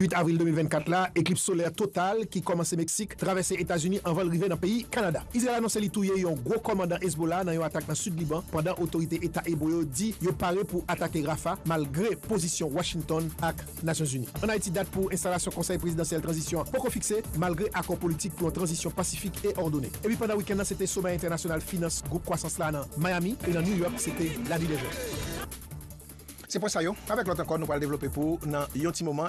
8 avril 2024 la, totale solaire total Mexique, traverse Meksik États-Unis, en rive dans le pays Canada. Ils annonce touye yon gros commandant Hezbollah dans dans atak le sud Liban pendant état État Eboyo dit yo parlé pour attaquer Rafa malgré position Washington Nations Unies. On Haïti, date pour pour installation Conseil présidentiel transition beaucoup fixé malgré accord politique pour transition pacifique et ordonnée. Et puis pendant le week-end, c'était Sommet international Finance groupe Croissance là dans Miami et dans New York c'était la des jeunes. Se pou sa yo, avèk lòt an kòd nou pal devlopè pou nan yon ti moman.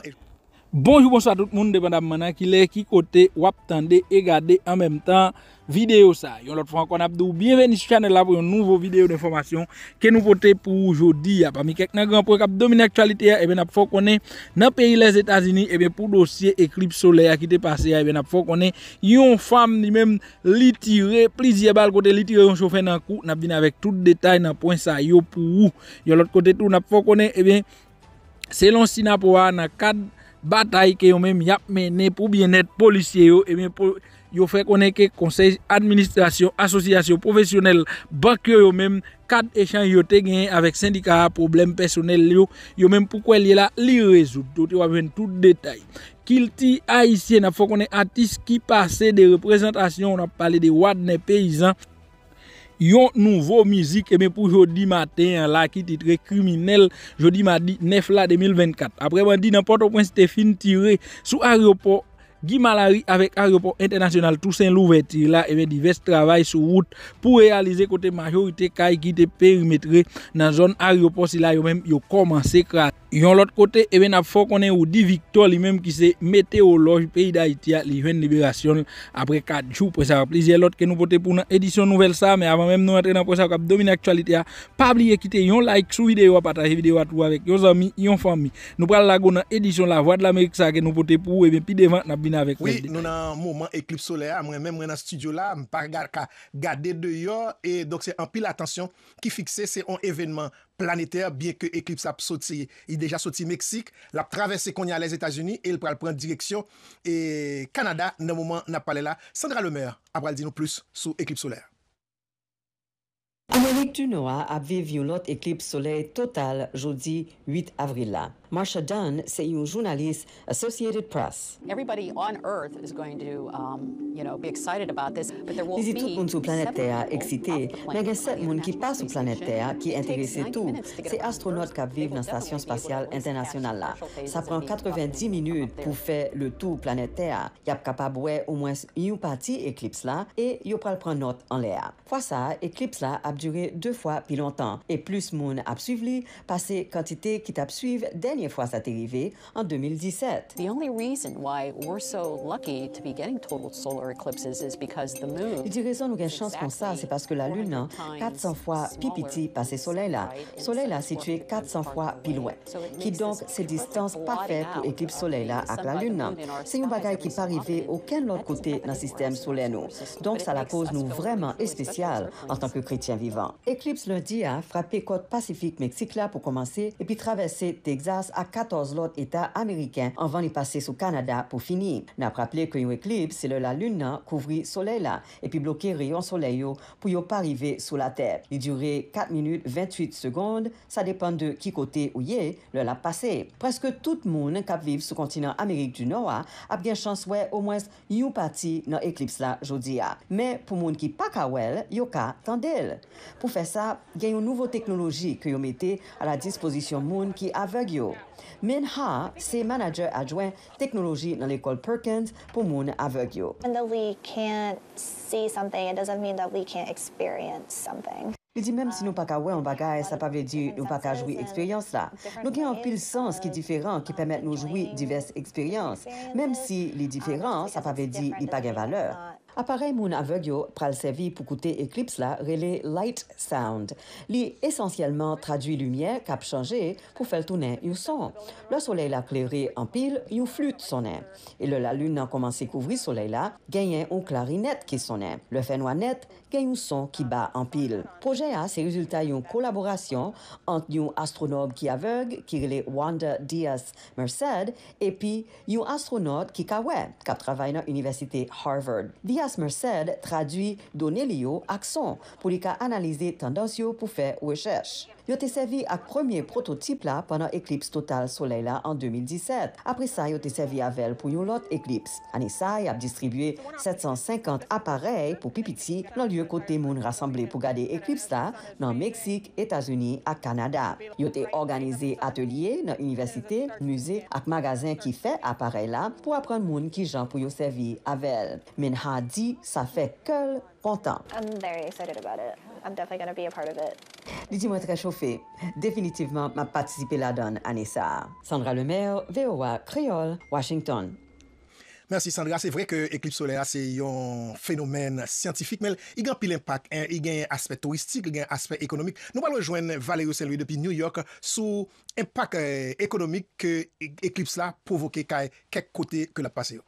Bonjou, bonjou a tout moun de bandab manan ki lè, ki kote wap tande e gade an mèm tan. vidéo ça. Une autre fois qu'on a bienvenue sur channel là pour une nouvelle vidéo d'information que nous portons pour aujourd'hui. Ah, parmi quelques grands points qui dominent l'actualité, et eh bien il faut qu'on est dans le pays les États-Unis et eh bien pour dossier éclipse solaire qui est passé, et eh bien il faut qu'on est une femme qui même li tiré plusieurs balles côté li tiré un chauffeur dans coup, n'a vient avec tout détail dans point ça yo pour vous. l'autre côté tout n'a faut qu'on est et bien selon Sinapoa dans cadre bataille que yo même y a mené pour bien-être policier et bien pour Yo fè konè ke konsej, administrasyon, asosiyasyon, profesyonel, bakyo yo mèm, kat echan yote genye avèk syndikara, probleme personel yo, yo mèm poukwen li la li rezout. Do ti wavèn tout detay. Kil ti a isye, na fò konè atis ki pase de reprezentasyon, wap pale de wadne peyizan, yo nouvo mizik, e mèm pou jodi matin, la ki titre kriminel, jodi madi, nef la 2024. Apre wèm di nèpote ou mwen stefine tire sou aropor, Gimalari avèk aeroport internasyonal Tousen Louverti la evè diverse travay sou wout pou realize kote majorite kay ki te perimetre nan zon aeroport si la yo mèm yo komanse krat. Yon lot kote evè nap fò konen ou di victor li mèm ki se Meteoroloji peyi da iti ya li ywen liberasyon apre kat djou prezè plizye lot ke nou pote pou nan edisyon nouvel sa me avèm mèm nou atre nan prezè wakap domine aktualite ya pabliye kite yon like sou videyo apataje videyo atou avèk yo zami yon fami nou pral lago nan edisyon la voat l'Amerik sa ke nou pote pou Oui, nou nan mouman Eclipse Solaire, mwen mwen nan studio la, mwen pa regard ka gade de yo, et donc c'est un pile attention ki fixe, c'est un evenement planeteur, bien que Eclipse a sauti, il deja sauti Mexique, la travesse konye a les Etats-Unis, et il pral pran direksyon, et Kanada nan mouman napalè la. Sandra Lemaire, a pral di nou plus sou Eclipse Solaire. Amérique du Noir apve vio lot Eclipse Solaire total jodi 8 avril la. Marsha Dunn, c'est une journaliste Associated Press. Everybody on tout um, monde sur planète Terre excité, mais il y a sept monde qui passe sur planète Terre qui intéressé tout. C'est astronautes qui vivent dans la station spatiale internationale là. Ça prend 90 minutes pour faire le tour planète Terre. Il y a capable au moins une partie éclipse là et il pral prendre note en l'air. Fois ça, éclipse là a duré deux fois plus longtemps et plus monde a suivi, passer quantité qui t'a suivi fois sa arrivé en 2017. pour laquelle nous la chance pour ça, c'est parce que la Lune, 400 hein, fois pipiti petit Soleil-là. Soleil-là situé 400 fois plus loin, qui donc c'est distance parfaite pour éclipse Soleil-là avec la Lune. Hein. C'est une bagaille qui pas arrivé aucun autre côté dans le système solaire nous. Donc ça la cause nous vraiment spéciale en tant que chrétien vivant. Éclipse lundi a hein, frappé côte Pacifique Mexique là pour commencer et puis traversé Texas a 14 lot etat Ameriken anvan li pase sou Kanada pou fini. Nap rappele kwen yon eklips, se lè la lun nan kouvri soley la epi blokè rayon soley yo pou yo pa rive sou la ter. Li dure 4 minu 28 sekonde, sa depan de ki kote ou ye lè la pase. Preske tout moun kap viv sou kontinant Amerik du Noah ap gen chans wè o mwens yon pati nan eklips la jodi ya. Men pou moun ki pa kawel, yo ka kandel. Pou fè sa, gen yon nouvo teknologi kwen yo mette a la disposisyon moun ki aveg yo. Min Ha, c'est manager adjoint technologie dans l'école Perkins pour Moon aveugle. we can't see something, Il dit même si nous ne pouvons pas voir ouais un bagage, ça pas veut dire nous pas qu'à jouer expérience là. Nous avons un pile sens qui est différent qui permet de nous jouer diverses expériences. Même si les différences, ça ne veut dire n'ont pas de valeur. aparey moun avegyo pral sevi pou koute eklips la rele light sound. Li esensyelman tradwi lumiye kap chanje pou fel tounen yon son. Le soley la kleri anpil, yon flut sonen. E le la lun nan komanse kouvri soley la, genyen ou klari net ki sonen. Le fenwa net, gen yon son ki ba anpil. Proje a se rezultat yon kolaborasyon ant yon astronob ki aveug ki rele Wanda Diaz-Merced epi yon astronot ki kawè kap travay nan Universite Harvard. Diaz-Merced tradwi donel yo ak son pou li ka analize tendansyo pou fe wechech. Yo te servi ak premier prototipe la panan Eclipse Total Soleil la an 2017. Apre sa, yo te servi avèl pou yon lot Eclipse. An isay ap distribuye 750 aparel pou pipiti nan lye kote moun rassemble pou gade Eclipse la nan Meksik, Etasuni ak Kanada. Yo te organize atelier nan univesite, muse ak magazin ki fe aparel la pou apren moun ki jan pou yo servi avèl. Men ha di sa fe kel? Prontan. I'm very excited about it. I'm definitely going to be a part of it. Lidi mwen tre chofe. Definitivman mwen patisipe la don ane sa. Sandra Lemaire, VOA, Creole, Washington. Mersi Sandra. Se vre ke Eclipse Soleil a se yon fenomen scientifique. Men, i gen pi l'impak. I gen aspet touristik, i gen aspet ekonomik. Nou pal wajwen Valerio Saint-Louis depi New York sou impak ekonomik euh, ke Eclipse la provoke kaj kek kote ke la pase yo.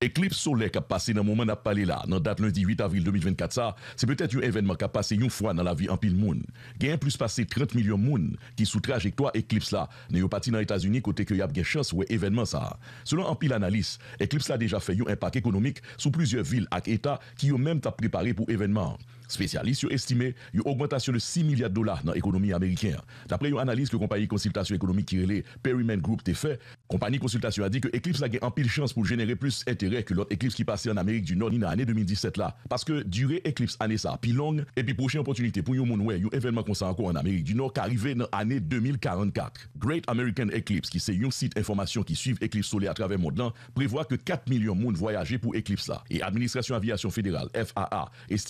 Eklips solek kap pase nan mouman ap pale la nan dat lundi 8 avril 2024 sa, se petet yo evenman kap pase yon fwa nan la vi anpil moun. Gen plus pase 30 milyon moun ki sou trajektoa eklips la, ne yo pati nan Etasuni kote ke yap gen chans we evenman sa. Selon anpil analis, eklips la deja fe yon impak ekonomik sou plizye vil ak eta ki yo menm tap prepare pou evenman. Spesyalist yo estime yo augmentation de 6 milyard dolar nan ekonomi Amerikien. Dapre yo analise ke kompanyi konsultasyon ekonomi kirele Perryman Group te fe, kompanyi konsultasyon a di ke Eclipse la gen ampil chans pou genere plus entere ke lot Eclipse ki pase an Amerik du Nord ni nan ane 2017 la. Paske dure Eclipse ane sa, pi long, epi proche oportunite pou yo moun wè yo evenman konsa anko an Amerik du Nord ki arive nan ane 2044. Great American Eclipse, ki se yon site informasyon ki suiv Eclipse sole a travè mond lan, prevoa ke 4 milyon moun voyaje pou Eclipse la. E Administrasyon Aviasyon Fédéral, FAA, est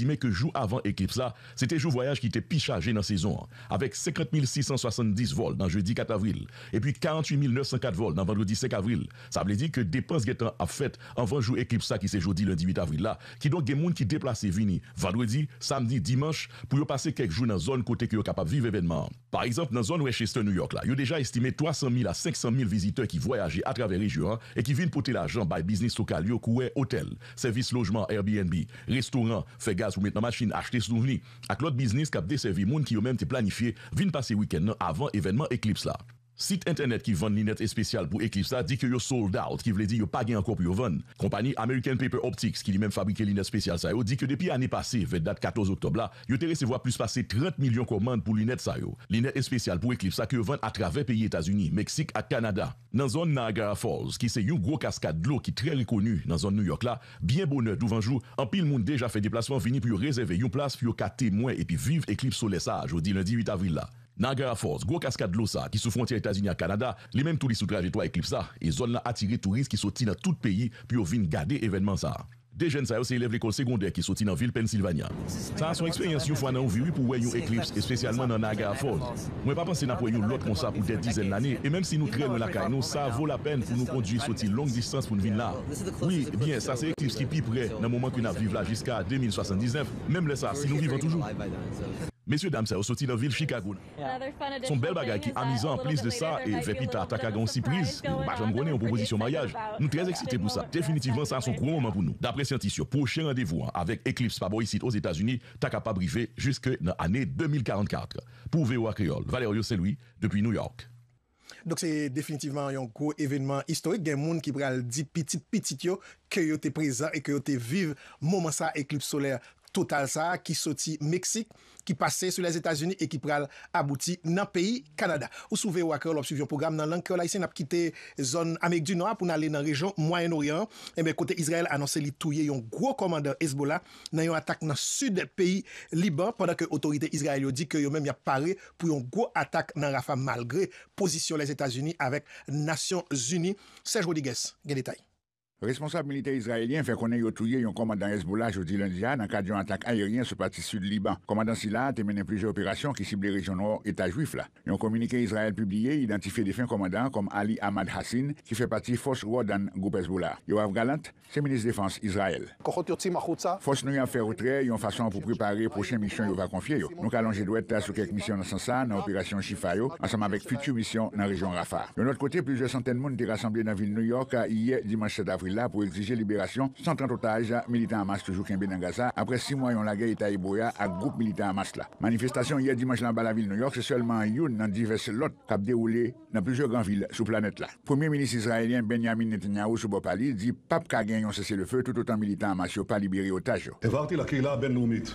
avan Eclipse la, se te jou voyaj ki te picha gen nan sezon, avek 50.670 vol nan jeudi 4 avril, epi 48.904 vol nan vendredi 5 avril. Sa ap li di ke depans gen tan ap fet avan jou Eclipse la ki se jodi lundi 8 avril la, ki don gen moun ki deplase vini vendredi, samdi, dimans, pou yo pase kek jou nan zon kote ki yo kapap vive evenman. Par exemple, nan zon Westchester New York la, yo deja estime 300.000 a 500.000 viziteur ki voyaje a travè region, e ki vin pote la jan by business tokal yo kouè hotel, servis lojman Airbnb, restoran, fe gaz pou met nan masjin an Ache te souveni ak lot biznis kap de se vi moun ki yo men te planifiye vin pase weekend nan avan evenman Eclipse la. Sit internet ki von linet espesyal pou Eklipsa di ke yo sold out, ki vle di yo pagen anko pou yo von. Kompani American Paper Optics ki li men fabrike linet espesyal sa yo, di ke depi ane pase, ve dat 14 oktob la, yo te resevo a plus pase 30 milyon komande pou linet sa yo. Linet espesyal pou Eklipsa ke yo von atrave piye Etasuni, Meksik a Kanada. Nan zon Niagara Falls, ki se yon gro kaskade lo ki tre rikonu nan zon New York la, biye bonet dou vanjou, an pil moun deja fe deplasman vini pou yo rezerve yon plas pou yo kate mwen e pi vive Eklipsa sou lesa, jodi lundi 8 avril la. Nagara Falls, gwo kaskade lo sa ki sou fronti a Etasini a Kanada, li menm tou li sou trajetwa eklipsa, e zon la atire turist ki soti nan tout peyi pi yo vin gade evenman sa. Dejen sa yo se elev l'ekol sekondè ki soti nan vil Pensilvania. Sa a son ekspeyens yon fwa nan ouvi wipou wey yon eklips, espesyalman nan Nagara Falls. Mwen pa panse nan pwey yon lot kon sa pou det dizen l'anè, e menm si nou kren nou lakay nou, sa vò la pen pou nou kondji soti long distans pou nou vin la. Oui, bien, sa se eklips ki pi pre nan mouman ki nou viv la jiska 2079, menm le sa si nou vivan toujou. Mesye damse, ou soti la vil Chikagoun. Son bel bagay ki amizan an plis de sa e vepi ta tak agon si plis. Nou bajan gwenen yon proposisyon mayaj. Nou trez eksite pou sa. Definitivman sa an son kou an man pou nou. Dapre si antisyon, poche randevou an avek eklips pa bo yisit ouz Etasuni tak a pa brive juske nan ane 2044. Pou vewa kriol, Valerio Seloui, depuy New York. Dok se definitivman yon kou evenman istorik gen moun ki pral di pitit-pitit yo kre yo te prezan e kre yo te viv mouman sa eklips soler. Total sa ki soti Meksik, ki pase sou les Etats-Unis e ki pral abouti nan peyi Kanada. Ou souve wakor lop suivyon program nan lankor la, isen ap kite zon Amegdou-Noap ou nan le nan rejon Moyen-Orient. Ebe eh kote Israel anonse li touye yon gwo komandant Hezbollah nan yon atak nan sud peyi Liban, pandan ke otorite Israel yo di ke yon menm ya pare pou yon gwo atak nan rafa malgre posisyon les Etats-Unis avek Nasyon Zuni. Serge Rodiguez, gen detay. Responsable militaire israélien fait qu'on ait tué un commandant Hezbollah jeudi lundi dans le cadre d'une attaque aérienne sur partie sud Liban. Commandant Silla a mené plusieurs opérations qui ciblent les régions nord État juif là. Un communiqué Israël publié identifié des fins commandants comme Ali Ahmad Hassin qui fait partie force Rodan groupe Hezbollah. Yoav Galant, c'est ministre défense Israël. Force nous a fait retrait une façon pour préparer prochaine mission qu'il va confier. Nous allons être sur quelques missions dans ce sens dans l'opération Shifayo ensemble avec future mission dans la région Rafah. De notre côté, plusieurs centaines de monde été rassemblés dans la ville de New York hier dimanche 7 avril là pour exiger libération 130 otages militants masse, toujours qu'un dans Gaza après six mois ont la guerre État Iboya à groupe militant Hamas là. Manifestation hier dimanche dans la ville de New York, c'est seulement une dans diverses lotes qui a déroulé dans plusieurs grandes villes sur planète là. Premier ministre israélien Benjamin Netanyahu sous Bopali dit pape qu'a gagné un cessez-le-feu tout autant militant Hamas pas libéré otage.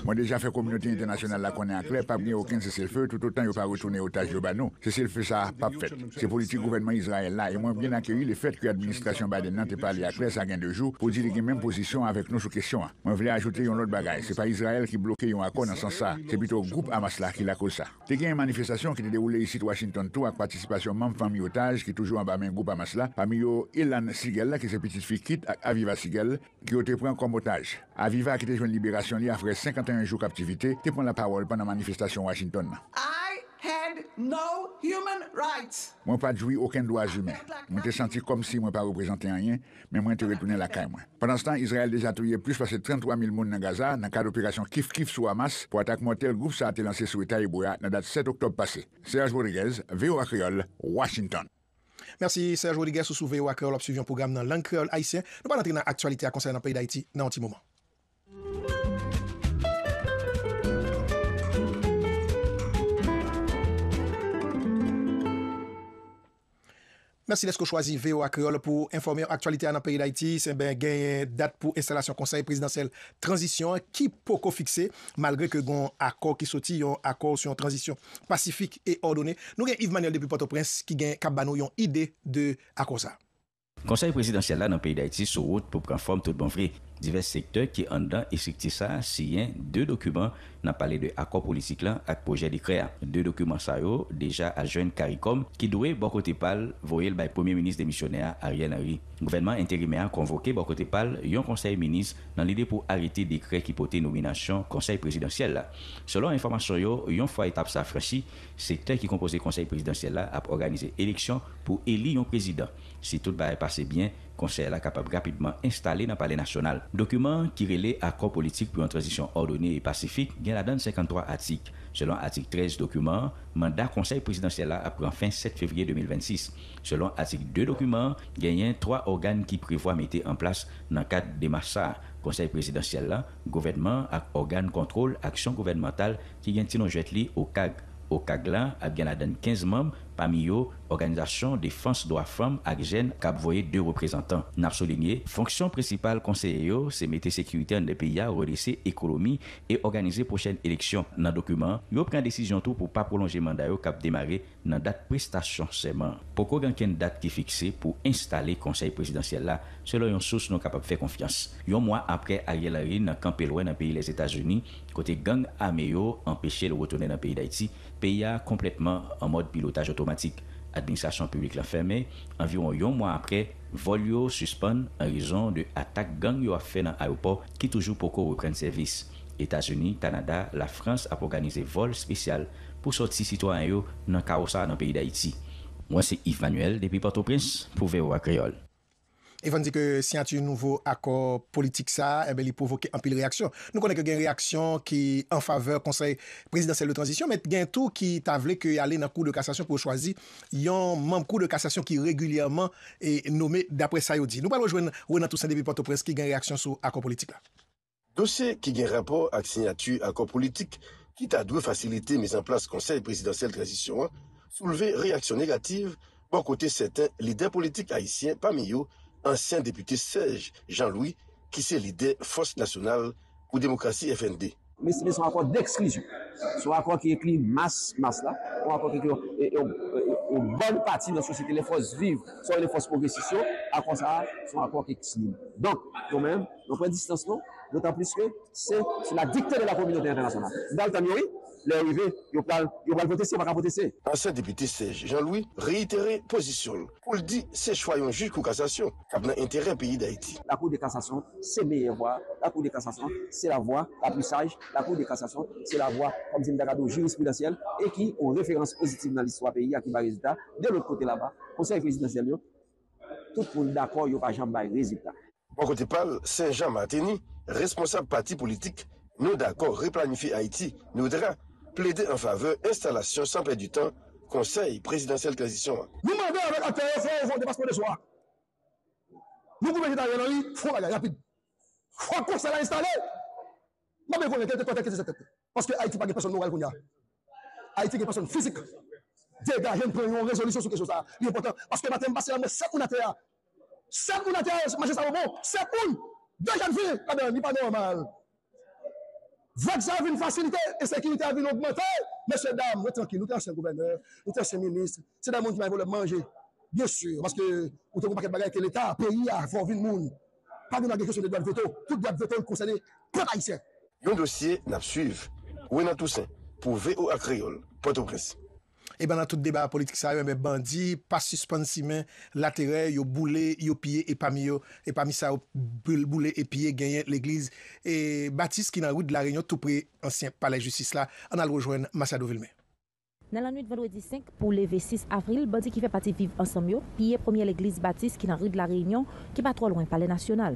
Moi déjà fait communauté internationale la connaît est en clair, pas bien aucun cessez-le-feu tout autant a pas retourné otage au banon. Cessez-le-feu ça pas fait. C'est politique gouvernement israélien. là et moi bien accueilli le fait que l'administration Biden n'a pas liée à clair sa gen de jou pou dirige menm posisyon avek nou sou kesyon. Mwen vle ajoute yon lot bagay. Se pa Israel ki bloke yon akon ansan sa, se pito goup Amasla ki lakou sa. Te gen yon manifestasyon ki te deroule yisit Washington tou ak patisipasyon manp fami otaj ki toujou anbame yon goup Amasla, fami yo Ilan Sigel ki se piti fikit aviva Sigel ki yo te pren kom otaj. Aviva ki te jwen liberasyon li afre 51 jou kaptivite, te pon la parol pan nan manifestasyon Washington. Mwen pa djoui ouken doaz humen. Mwen te senti kom si mwen pa reprezenten a yen, men mwen te retounen la kay mwen. Pendan stan, Israel deja touye plus pa se 33 mil moun nan Gaza nan ka doplikasyon kif-kif sou amas pou atak mwen tel group sa a te lanse sou etat ebouya nan dat 7 oktob pase. Serge Bouriguez, VOA Kriol, Washington. Merci Serge Bouriguez sou sous VOA Kriol, obsuvi yon program nan lankerol haisyen. Nou pa nan ten nan aktualite a konser nan paye d'Haïti nan anti-mouman. Mersi lesko chwazi Veo Akreol pou informe an aktualite an an peri da iti. Sen ben gen dat pou instalasyon konsey presidansel transisyon ki pou kofikse malgre ke gon akor ki soti yon akor syon transisyon pasifik e ordone. Nou gen Yves Manuel Depupato Prince ki gen Kabano yon ide de akor sa. Konsey presidansel an an peri da iti sou out pou pren form tout bon vre. Divers sektèr ki an dan esiktisa si yen 2 dokumen nan pale de akop politik lan ak proje dekre. 2 dokumen sa yo deja aljwen karikom ki dwe Boko Tepal voyel bay Premier Ministre de Missione a Ariane Ari. Gouvenman interime a konvoke Boko Tepal yon konsey menis nan lide pou arete dekre ki pote nominasyon konsey prezidansyel la. Selon informasyon yo, yon fwa etap sa franshi, sektèr ki kompose konsey prezidansyel la ap organize eleksyon pou eli yon prezidansyel. Si tout ba repase byen, konsey la kapap rapidman instale nan pale nasyonal. Dokument ki rele akro politik pou yon transisyon ordoni e pasifik gen adan 53 atik. Selon atik 13 dokumen, manda konsey prezidentsel la apkwen fin 7 fevriye 2026. Selon atik 2 dokumen, gen yen 3 organ ki privwa mette en plas nan kat demasa. Konsey prezidentsel la, govenman ak organ kontrol aksyon govenmental ki gen tino jet li okag. Okag la ap gen adan 15 mambe. Pami yo, Organizasyon Défense Doi Femme ak jen kap voye 2 reprezentant. N ap solignye, fonksyon presipal konseye yo se mette sekywite an de peya relese ekolomi e organize prochen eleksyon. Nan dokumen, yo pren desisyon tou pou pa prolonjeman da yo kap demare nan dat prestasyon seman. Poko gen ken dat ki fikse pou instale konsey presidansyel la, selo yon sos nou kapap fe konfians. Yon mwa apre a ye lari nan kampelwen nan peyi les Etats-Unis, kote gen ame yo empeshe le wotone nan peyi d'Aiti, peya kompletman an mod pilotaj otomobili. Administrasyon publik lan ferme, anviron yon mwa apre, vol yo suspon an rizon de atak gang yo a fe nan aipo ki toujou poko repren servis. Etasuni, Tanada, la Frans ap organize vol spesyal pou soti sitwa an yo nan kaosa nan peyi da iti. Mwen se Yves Manuel, Depi Porto Prince, pou Veo Akriol. Evan di ke siyant yon nouvo akor politik sa, ebe eh li provoke anpil reaksyon. Nou konen ke gen reaksyon ki an faveur konsey presidansel de transisyon, met gen tou ki ta vle ke yale nan kou de kasasyon pou chwazi, yon manm kou de kasasyon ki regulyaman e nome dapre sa yodi. Nou palo jwen wè nan tout sen debi Port-au-Presse ki gen reaksyon sou akor politik la. Dose ki gen rapor ak siyant yon akor politik ki ta dwe fasilite mizan plas konsey presidansel de transisyon souleve reaksyon negatif pou akote seten lider politik haisyen pa miyo ancien député Serge Jean-Louis, qui s'est l'idée Force nationale ou démocratie FND. Mais, c'est son accord d'exclusion, son accord qui écrit masse, masse là, un accord qui écrit une bonne partie de la société, les forces vives, sont les forces progressistes, quoi ça, son accord qui est Donc, quand même, on prend distance, non? D'autant plus que c'est la dictée de la communauté internationale. Dans l'arrivée, il n'y a pas voter, il va pas Ancien député Serge Jean-Louis réitérer position. Pour le dire, c'est choyant jusqu'au cassation. qui a un intérêt pays d'Haïti. La Cour de cassation, c'est meilleure voie. La Cour de cassation, c'est la voie la plus sage. La Cour de cassation, c'est la voie, comme dit Ndagado, jurisprudentielle et qui ont référence positive dans l'histoire pays, à qui va résultat. De l'autre côté là-bas, conseil présidentiel, tout le monde d'accord, il n'y a pas jamais résultat. Mon côté parle, Saint-Jean Martini, responsable parti politique, nous d'accord, replanifier Haïti, nous dira plaider en faveur installation sans perdre du temps conseil présidentiel transition. Nous demandons avec la il faut voter parce de soi. soir. Nous, vous mettez dans il faut aller rapide. faut qu'on s'est installé. Je vais vous mettre tête, cette tête. Parce que Haïti n'a pas de personne morale a. Haïti n'a pas personne physique. Dégagez, une résolution sur quelque chose. C'est important. Parce que maintenant, c'est la 7 ou la terre. 7 ou la terre, manger ça bon. 7 ou. Deux jeunes filles. Ah ben, il n'est pas normal. Vaccin a une facilité, et sécurité a une augmentation Messieurs, dames, vous êtes tranquille, nous sommes un gouverneur, nous sommes un ministre, c'est des gens monde qui m'a le manger. Bien sûr, parce que vous avez un paquet de bagages avec l'État, pays, a faut vivre le monde. Pas de question de la de veto, tout droit de veto concerné, pas haïtien. Un dossier n'a pas suivi. Oui, dans tout ça, pour VOA Créole, Port-au-Prince. Et eh ben politique, tout débat politique, ça arrive, mais eh ben, bandi, pas suspensi men, yo boule, yo pye, et parmi yo, et parmi ça et pillé, boule, l'église. l'église et qui qui dans ki de la Réunion, tout près ancien palais de justice on on a rejoindre, Massado Vilme. Dans la nuit de vendredi 5 pour le 6 avril, Bandi qui fait partie vivre ensemble, pillé première l'église baptiste qui est dans la rue de la Réunion, qui n'est pas trop loin, palais national.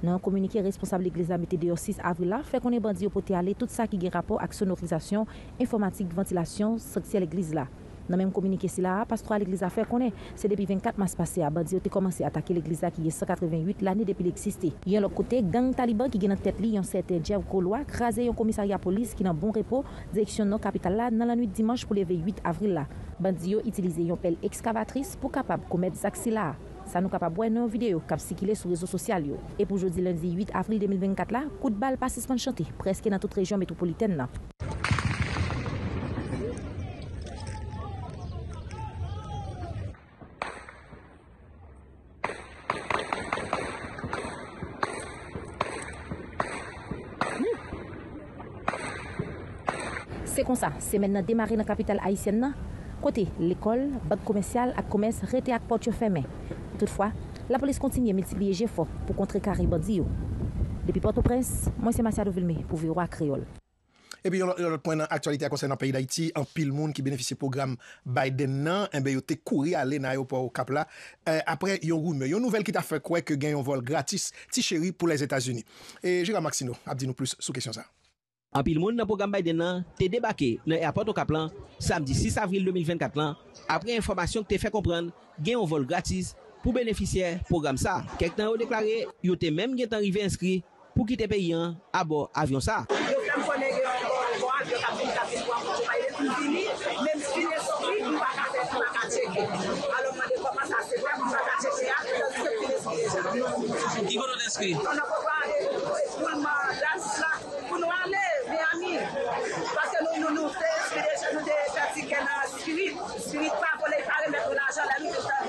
Nan yon komunike responsable l'Eglisa mette deyo 6 avril la, fè konen bandiyo pote ale tout sa ki gen rapor ak sonorizasyon informatik ventilasyon sèk si l'Eglise la. Nan menm komunike si la, pastro al Eglisa fè konen, se depi 24 mas pase a, bandiyo te komanse atake l'Eglisa ki ye 188 l'anè depi l'eksiste. Yon lò kote, gang taliban ki gen an tèt li yon sèk ten djèv kou lwa, krasè yon komisari apolis ki nan bon repo, zèksyon nan kapital la nan lanwit dimanj pou leve 8 avril la. Bandiyo itilize yon pel ekskavatris pou kapab komet zak si la. Sa nou ka pa bwen nou videyo, kap si ki le sou rezo sosyal yo. E pou jodi lundi 8 Afri 2024 la, kout bal pasisman chante, preske nan tout rejon metropoliten nan. Se konsa, se men nan demare nan kapital Haitien nan. Kote, lekol, bad komensyal ak komens rete ak potyo feme. Et puis yon lot point nan aktualité a konsey nan payi d'Haïti, an pil moun ki benefisye program Biden nan, en be yo te kouri ale na aèo pou a ou Kapla, apre yon nouvel ki ta fè kwe ke gen yon vol gratis ti chéri pou les Etats-Unis. Et Gérard Maxineau ap di nou plus sou kesyon sa. An pil moun nan program Biden nan, te debake nan airport ou Kapla, samdi 6 avril 2024 lan, apre informasyon ki te fè kompren, gen yon vol gratis, ti chéri pou les Etats-Unis. pou beneficer program sa. Kek tan yo deklare, yo te menm gen tan rive inskri pou ki te peyi an, abo avyon sa. Yo tem fone gen yon bon voat, yo tapoum tapis wakou, pou paye de pou fini, menm fini soukri, pou makacheke. Alon man dekopa sa sepe, pou makacheke, ak, nan sepe neskri. Ti konon inskri? Nan nan pou pa, eskouman, lans la, pou nou ane, vey ami, parce nou nou nou fte, spi de fasi ken a, spi, spi pa, pou le kare, met pou la ajan, la mi kote,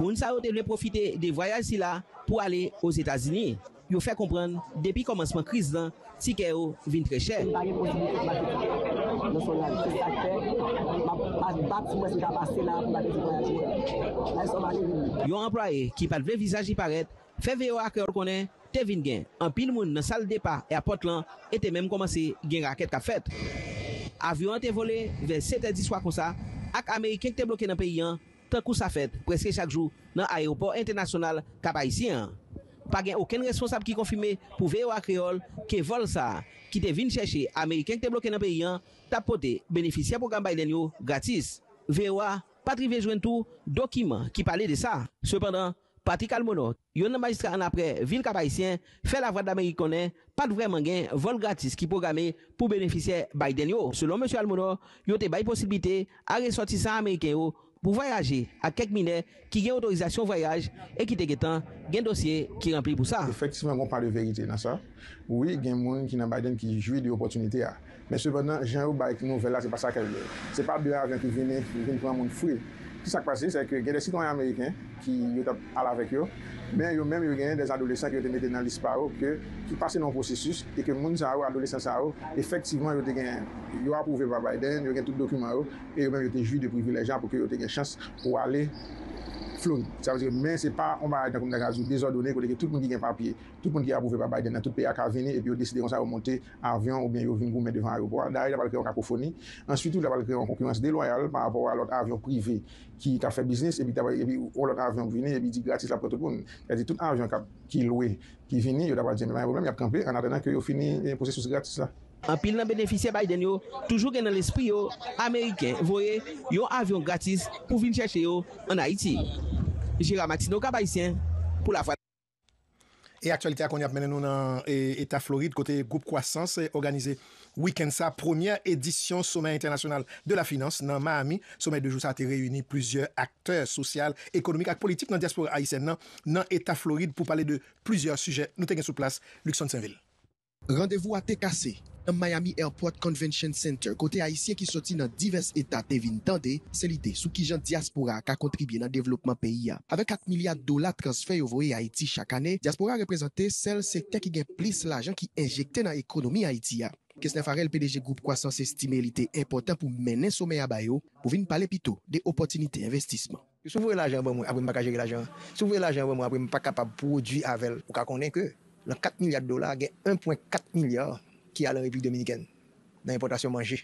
Moun sa yo te lè profite de voyaj si la pou ale o Zetasini. Yo fè kompran depi komansman kriz lan si kè yo vin trè chè. Non yo empraye ki pal vè vizaj yi paret fè vè yo akè or konè te vin gen. An pil moun nan sal depa e apot lan etè mèm komanse gen rakèt ka fèt. Avyon te vole vè 7 et 10 wakonsa ak Ameriken ke te bloke nan peyan, tan kou sa fèt preske chak jou nan aeropor internasyonal kapay siyan. Pa gen oken responsab ki konfime pou veyo ak kreol ke vol sa ki te vin chèche Ameriken ke te bloke nan peyan tapote beneficia pou gamba ilen yo gratis. Veyo a patrive jwen tou dokiman ki pale de sa. Patrick Almonor, yon nan magistra an apre vil kapayisyen, fe la vat d'Amerikonen, pat vreman gen vol gratis ki programe pou beneficer Biden yo. Selon M. Almonor, yon te bay posibite a re sorti sa Ameriken yo pou vayaje a kek mine ki gen otorizasyon vayaje e ki te gen tan gen dosye ki rempli pou sa. Efektifan kon pari verite nan sa. Oui gen mwen ki nan Biden ki jwi di opotunite ya. Men seponan, jen yo bayek nou vela, sepa sa ke vle. Sepa biwa gen ki vene, gen kwa moun fwe. Si sak pase, se ke gen de sitonye Ameriken ki yo tap ala vek yo, ben yo men yo gen de adoleksan ki yo te mette nan lispa yo, ki pase nan prosesus, e ke moun sa yo, adoleksan sa yo, efektivman yo te gen, yo apouve va Biden, yo gen tout dokumen yo, e yo men yo te jude privilejan pou ke yo te gen chans pou ale... An pil nan benefise Biden yo, toujou gen nan l'espri yo, Ameriken voye yon avyon gratis pou vin chache yo an Haiti. Jiramatino kaba isyen pou la fwa. E aktualite akonye ap menen nou nan Eta Floride kote Goup Kwasan se organize week-end sa. Premier edisyon Sommet Internasyonal de la Finance nan Mahami. Sommet de jou sa ate reyuni plusieurs akteur sosyal, ekonomik ak politik nan diaspora Aysen nan Eta Floride pou pale de plusieurs sujets nou te gen sou plas Luxon-Saint-Ville. Rendevou a TKC, un Miami Airport Convention Center, kote Haitien ki soti nan divers etat te vin tende, se li de sou ki jan Diaspora ka kontribye nan devlopman peyi ya. Ave 4 milyat dola transfer yo voye Haiti chak ane, Diaspora reprezenter sel se te ki gen plis la jan ki injekte nan ekonomi Haiti ya. Kisne fare l PDG Groupe Kwasan se stime li te importan pou menen soume ya bayo pou vin pale pito de opotinite investisman. Sou vwe la jan wè mwen apwe m baka jere la jan, sou vwe la jan wè mwen apwe m pa kapab prodwi avèl pou kakonnen kè. Le 4 milyard dolar gen 1.4 milyard ki a le Republik Dominikèn nan importasyon manje.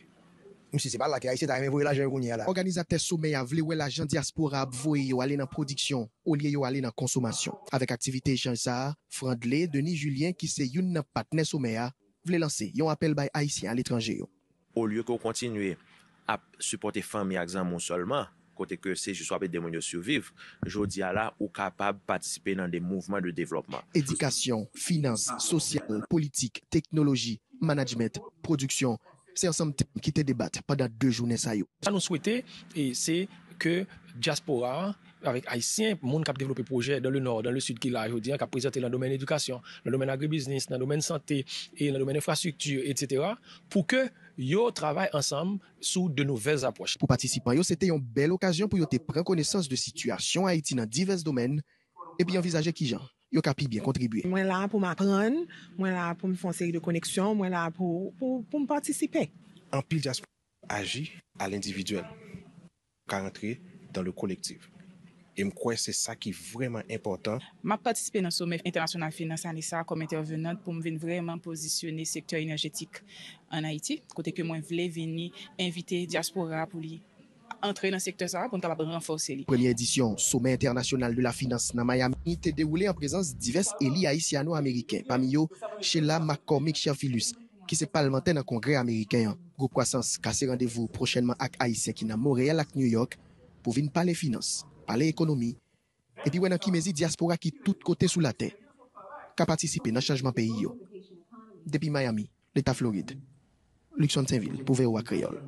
Mousi se pa la ki Aisyen ta reme vwe la jen kounye a la. Organizate Soumeya vle wwe la jen diaspora ap vwe yo ale nan prodiksyon ou liye yo ale nan konsoumasyon. Avèk aktivite Jean Saar, Frantle, Denis Julien ki se youn nan patnen Soumeya vle lanse yon apel bay Aisyen al etranje yo. Ou liyo ko kontinwe ap supporte fan mi a gzan moun solman... kote ke se jiswa pe demonyo souviv, jodi ala ou kapab patisipe nan de mouvman de devlopman. Edikasyon, finans, sosyal, politik, teknolji, manajmet, produksyon, se ansam tem ki te debat pa dat de jounen sayo. Sa nou souwete, e se ke diaspora avik aisyen, moun kap devlopi proje dan le nord, dan le sud ki la, kap prezente nan domen edukasyon, nan domen agribiznis, nan domen sante, nan domen infrastruktur, etsetera, pou ke Yo travaye ansam sou de nouvez apwache. Pou patisipan yo, se te yon bel okajyon pou yo te pren konesans de situasyon Haiti nan divers domen, e pi envizaje ki jan, yo kapi bien kontribuye. Mwen la pou m'apren, mwen la pou m'fonsey de koneksyon, mwen la pou m'patisipe. An pil jaspo, agi al individuel, ka antre dan le kolektiv. E m kwen se sa ki vreman important. Ma patisipe nan Somme Internasyonal Finance Anissa kom intervenant pou m ven vreman posisyone sektor enerjetik an Haiti. Kote ke mwen vle veni invite diaspora pou li antre nan sektor sa, pou m taba renforse li. Premye edisyon, Somme Internasyonal de la Finance nan Miami, te devoule an prezans divers eli Haitiano-Ameriken. Pamiyo Sheila McCormick-Chiafilus ki se palvante nan kongre Ameriken an. Gou kwa sens kase randevou prochenman ak Haitien ki nan Morel ak New York pou vin pale finance. pale ekonomi epi wè nan ki mezi diaspora ki tout kote sou la te ka patisipe nan chanjman peyi yo. Depi Miami, l'Etat Floride, Luxon-Saint-Ville, Pouveo a Creole.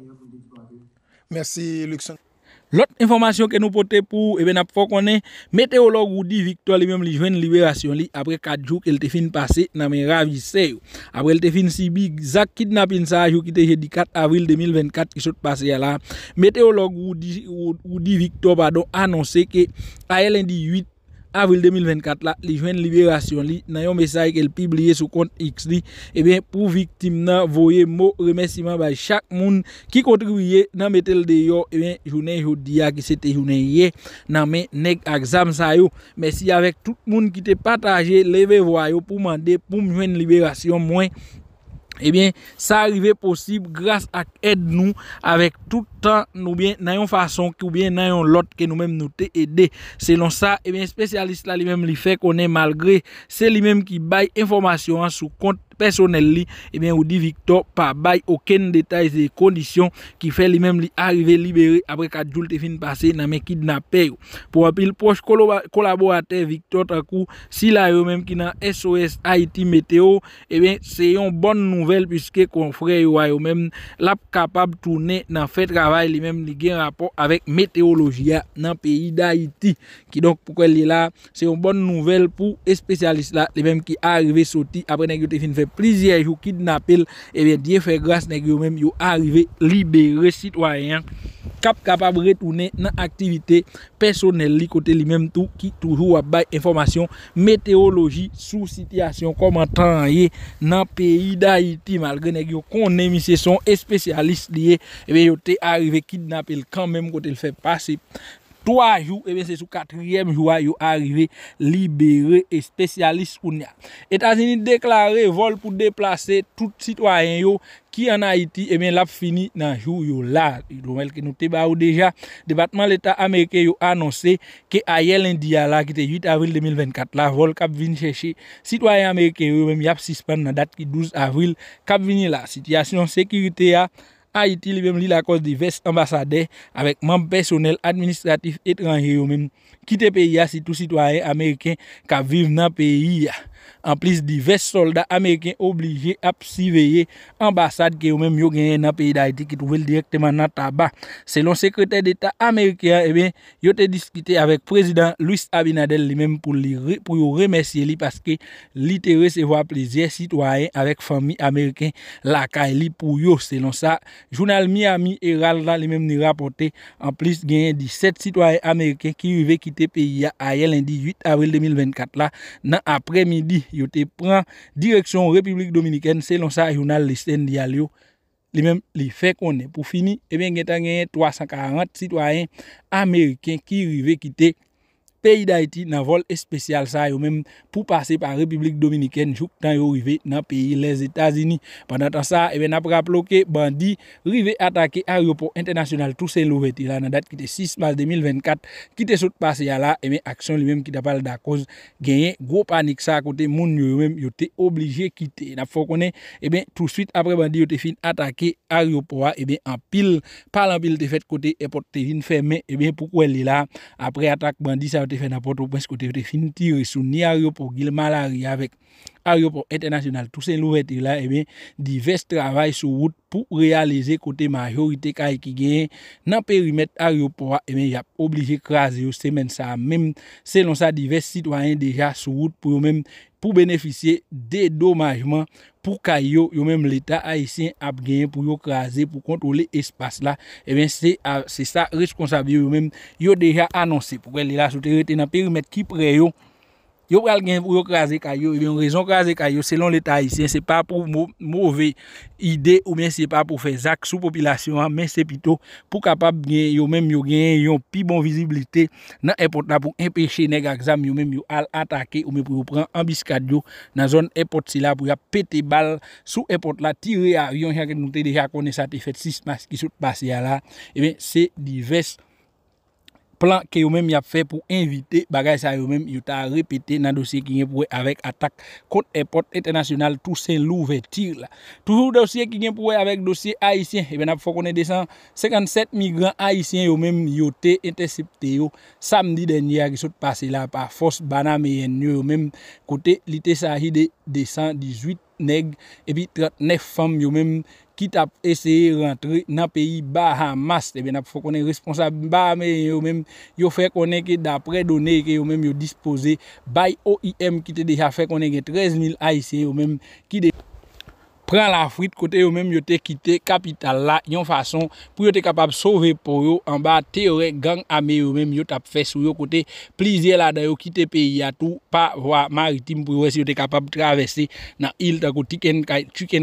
Lot informasyon ke nou pote pou ebe eh nap fokone, Meteorolog Woudi Victor li mèm li jwen liberasyon li apre kat jou ke lte fin pase nan men ravise yo. Apre lte fin si bi, Zak kidnap in sa a jou ki te je di 4 avril 2024 ki sote pase ya la. Meteorolog Woudi Victor ba don anonse ke a elen di 8, Avril 2024 la, li jwen liberasyon li nan yon mesayi ke li pibliye sou kont X li, e eh ben pou viktim nan voye mou remesiman baye chak moun ki kontriye nan metel de eh ah, yo, e ben jounen jodi ya ki sete jounen ye nan men neg aksam sayo. Mesi avek tout moun ki te pataje leve voyo pou mande pou mwen jwen liberasyon mwen, Ebyen, sa arrive posib grase ak ed nou avek toutan noubyen nanyon fason ki oubyen nanyon lot ke noumen nou te ede. Selon sa, ebyen, spesyaliste la li mem li fe konen malgre se li mem ki baye informasyon an sou kont personel li, e eh ben ou di Victor pa bay oken detay se kondisyon ki fe li men li arrive libere apre 4 joul te fin pase nan men ki dnape yo. Po apil poch kolaborater Victor takou si eh la yo men ki nan SOS Haiti Meteo, e ben se yon bon nouvel pwiske kon fre yo a yo men lap kapab toune nan fe travay li men li gen rapor avek Meteologia nan peyi d'Haïti ki donk pou kwen li la, se yon bon nouvel pou espesyalist la li men ki arrive soti apre nan ki te fin fe Plizye eh yo kidnapil, ebe diye fe grase neg yo mèm yo arive libere sitwayen kap kapab retounen nan aktivite personel li kote li mèm tou ki toujou ap baye informasyon meteorologi sou sityasyon. Koman tanye nan peyi da Haiti malge neg yo konemise son espesyalist liye, ebe yo te arive kidnapil kan mèm kote l fe pase. 3 jou, e ben se sou 4e jou a yo arive, libere e spesyalist koun ya. Etazini deklare vol pou deplase tout sitwayen yo ki an Haiti, e ben lap fini nan jou yo la. Jou melke nou teba ou deja, debatman l'Etat Amerike yo anonse ke a ye l'india la ki te 8 avril 2024 la, vol kap vin cheshe, sitwayen Amerike yo men yap sispende nan dat ki 12 avril, kap vin la, sityasyon sekirite ya, Ha iti li bem li la kos divers ambasadey avek man personel administratif et rangyo mem. Kite peyi ya si tou sitware Ameriken ka vive nan peyi ya. en plis divers soldat Ameriken oblige ap siveye ambasade ki yo menm yo genye na peyi da iti ki touvel direktyman nan taba selon sekretèr d'Etat Ameriken eh yo te diskite avèk prezident Louis Abinadel li menm pou yo remersye li paske li te resevo ap leziè sitwayen avèk fami Ameriken lakay li pou yo selon sa, jounal Miami et Rallan li menm ni rapote en plis genye di 7 sitwayen Ameriken ki yu ve kite peyi ya a ye lindi 8 avril 2024 la nan apre midi yo te pran direksyon Republik Dominiken selonsa ayounal listen di al yo li menm li fe konen pou fini e eh ben gen ta gen 340 sitwayen Ameriken ki rive kite peyi da iti nan vol espesyal sa yo menm pou pase pa Republik Dominiken chouk tan yo rive nan peyi les Etasini pandan tan sa e ben ap rap loke bandi rive atake a ryopo international tout sen louveti la nan dat ki te 6 mal 2024 ki te sot pase ya la e ben aksyon li menm ki ta pal da koz genyen gro panik sa kote moun yo yo menm yo te oblige kite na fokone e eh ben tout suite apre bandi yo te fin atake a ryopo a e ben an pil pal an pil te fet kote e pot te vin ferme e ben pou kwen li la apre atak bandi sa yo Mwen se kote finiti resouni a ryo pou gil malari ya vek a ryo pou ete nasyonal. Tou sen lou veti la e eh men, diverse travay sou wout pou realize kote majorite ka e ki gen. Nan perimet eh a ryo pou a e men, yap oblige kras yo semen sa. Mem, se lon sa diverse sitwanyen deja sou wout pou yo mem. pou beneficye de domajman pou ka yo yo eh menm l'Etat a isi ap genye pou yo krasi pou kontrole espas la, e ben se sa responsabye yo menm yo deja anonsi pou kwen li la sote rete nan perimet ki pre yo, Yo pral gen pou yo kraze kayo, yon rezon kraze kayo, selon l'Etat isen, se pa pou mouve ide ou men se pa pou fe zak sou popilasyon an, men se pito pou kapab gen, yo men yo gen, yon pi bon vizibilite nan epot la pou empeshe neg aksam, yo men yo al atake ou men pou yo pran ambiskadyo nan zon epot se la pou ya pete bal sou epot la, tire a, yon jan gen nou te deja konen sa te fet sismas ki sou te pase ya la, e men se divers vizibilite. plan ke yo mèm yap fè pou invite bagay sa yo mèm, yo ta repete nan dosye ki gen pouwe avèk atak, kont e pot internasyonal tou sen lou vètir la. Toujou dosye ki gen pouwe avèk dosye haisyen, e eh ben ap fò konen 257 migran haisyen yo mèm, yo te intercepte yo, samdi denye a gisote pase la pa, fòs bana meyen yo mèm, kote li te sahide 218 neg, e pi 39 fòm yo mèm, ki tap eseye rentre nan peyi Bahamas, eh tebe na pou konen responsabim Bahame yo men, yo fè konen ke dapre donen ke yo men yo dispose, bay OIM ki te deja fè konen ke 13000 aise yo men, ki de pran la frite kote yo men yo te kite kapital la, yon fason pou yo te kapab sove pou yo, an ba teore gang ame yo men yo tap fè sou yo kote, plizye la da yo kite peyi atou, pa vwa maritim pou yo te kapab travesse nan il tako tiken